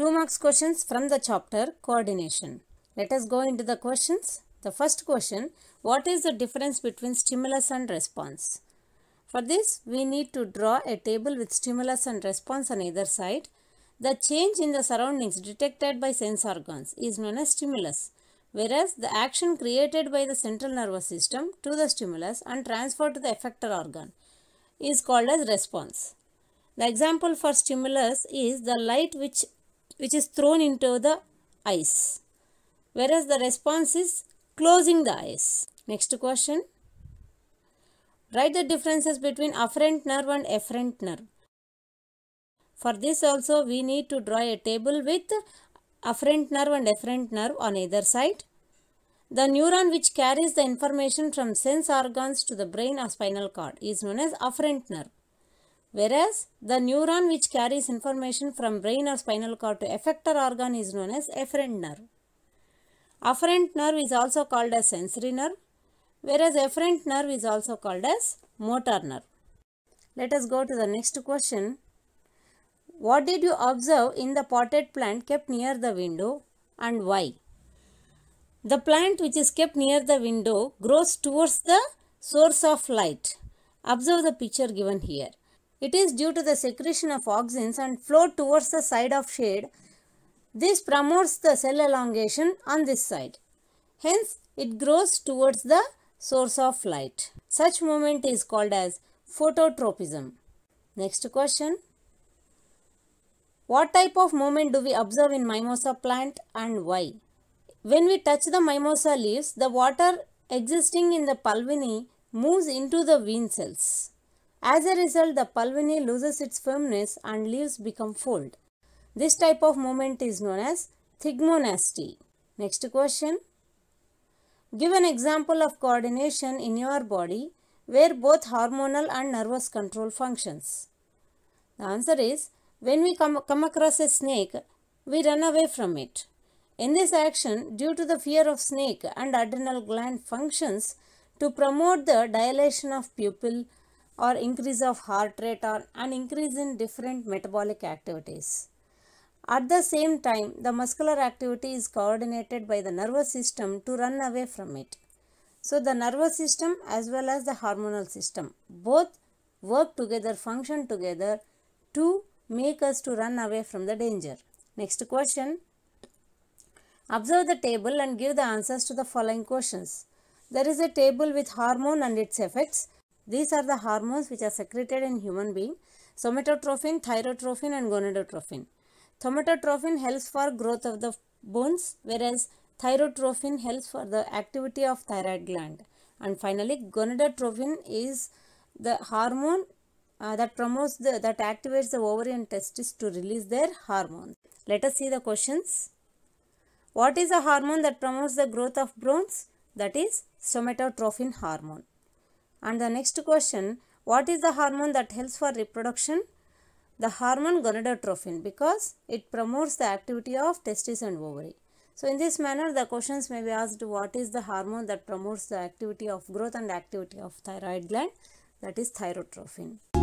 2 marks questions from the chapter coordination. Let us go into the questions. The first question, what is the difference between stimulus and response? For this, we need to draw a table with stimulus and response on either side. The change in the surroundings detected by sense organs is known as stimulus, whereas the action created by the central nervous system to the stimulus and transferred to the effector organ is called as response. The example for stimulus is the light which which is thrown into the eyes whereas the response is closing the eyes next question write the differences between afferent nerve and efferent nerve for this also we need to draw a table with afferent nerve and efferent nerve on either side the neuron which carries the information from sense organs to the brain or spinal cord is known as afferent nerve Whereas the neuron which carries information from brain or spinal cord to effector organ is known as efferent nerve. Afferent nerve is also called as sensory nerve whereas efferent nerve is also called as motor nerve. Let us go to the next question. What did you observe in the potted plant kept near the window and why? The plant which is kept near the window grows towards the source of light. Observe the picture given here. It is due to the secretion of auxins and flow towards the side of shade. This promotes the cell elongation on this side. Hence, it grows towards the source of light. Such movement is called as phototropism. Next question. What type of movement do we observe in mimosa plant and why? When we touch the mimosa leaves, the water existing in the pulvini moves into the vein cells. As a result, the pulvinate loses its firmness and leaves become fold. This type of movement is known as thigmonasty. Next question. Give an example of coordination in your body where both hormonal and nervous control functions. The answer is when we come, come across a snake, we run away from it. In this action, due to the fear of snake and adrenal gland functions to promote the dilation of pupil or increase of heart rate or an increase in different metabolic activities. At the same time, the muscular activity is coordinated by the nervous system to run away from it. So the nervous system as well as the hormonal system both work together, function together to make us to run away from the danger. Next question. Observe the table and give the answers to the following questions. There is a table with hormone and its effects. These are the hormones which are secreted in human being. Somatotrophin, thyrotrophin and gonadotrophin. Somatotrophin helps for growth of the bones whereas thyrotrophin helps for the activity of thyroid gland. And finally gonadotrophin is the hormone uh, that promotes the that activates the ovary and testes to release their hormones. Let us see the questions. What is the hormone that promotes the growth of bones? That is somatotrophin hormone. And the next question, what is the hormone that helps for reproduction? The hormone gonadotrophin because it promotes the activity of testes and ovary. So, in this manner the questions may be asked what is the hormone that promotes the activity of growth and activity of thyroid gland that is thyrotrophin.